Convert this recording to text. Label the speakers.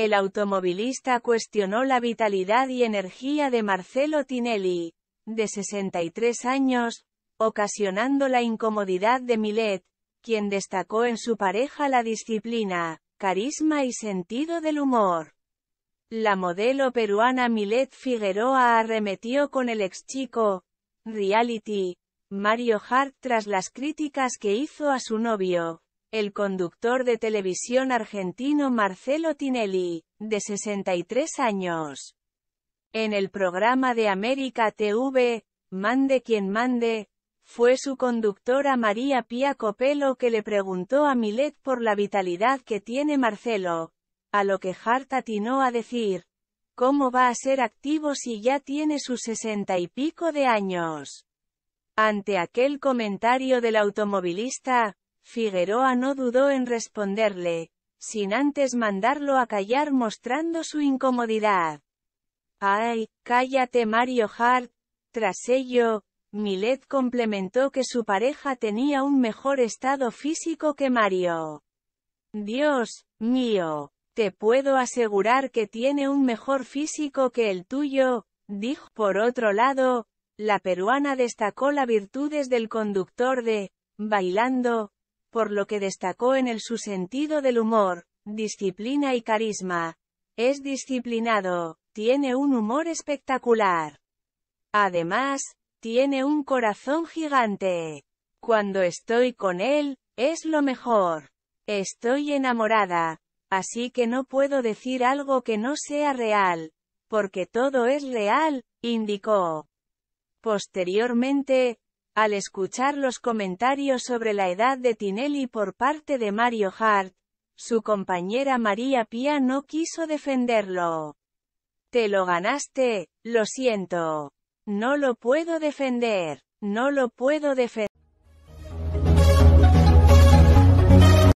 Speaker 1: El automovilista cuestionó la vitalidad y energía de Marcelo Tinelli, de 63 años, ocasionando la incomodidad de Milet, quien destacó en su pareja la disciplina, carisma y sentido del humor. La modelo peruana Milet Figueroa arremetió con el ex chico, reality, Mario Hart tras las críticas que hizo a su novio, el conductor de televisión argentino Marcelo Tinelli, de 63 años, en el programa de América TV, Mande quien mande, fue su conductora María Pía Copelo que le preguntó a Milet por la vitalidad que tiene Marcelo, a lo que Hart atinó a decir, ¿cómo va a ser activo si ya tiene sus sesenta y pico de años? Ante aquel comentario del automovilista, Figueroa no dudó en responderle, sin antes mandarlo a callar mostrando su incomodidad. ¡Ay, cállate Mario Hart! Tras ello, Milet complementó que su pareja tenía un mejor estado físico que Mario. Dios mío, te puedo asegurar que tiene un mejor físico que el tuyo, dijo. Por otro lado, la peruana destacó las virtudes del conductor de, bailando, por lo que destacó en el su sentido del humor, disciplina y carisma. Es disciplinado, tiene un humor espectacular. Además, tiene un corazón gigante. Cuando estoy con él, es lo mejor. Estoy enamorada, así que no puedo decir algo que no sea real, porque todo es real, indicó. Posteriormente, al escuchar los comentarios sobre la edad de Tinelli por parte de Mario Hart, su compañera María Pía no quiso defenderlo. Te lo ganaste, lo siento. No lo puedo defender, no lo puedo defender.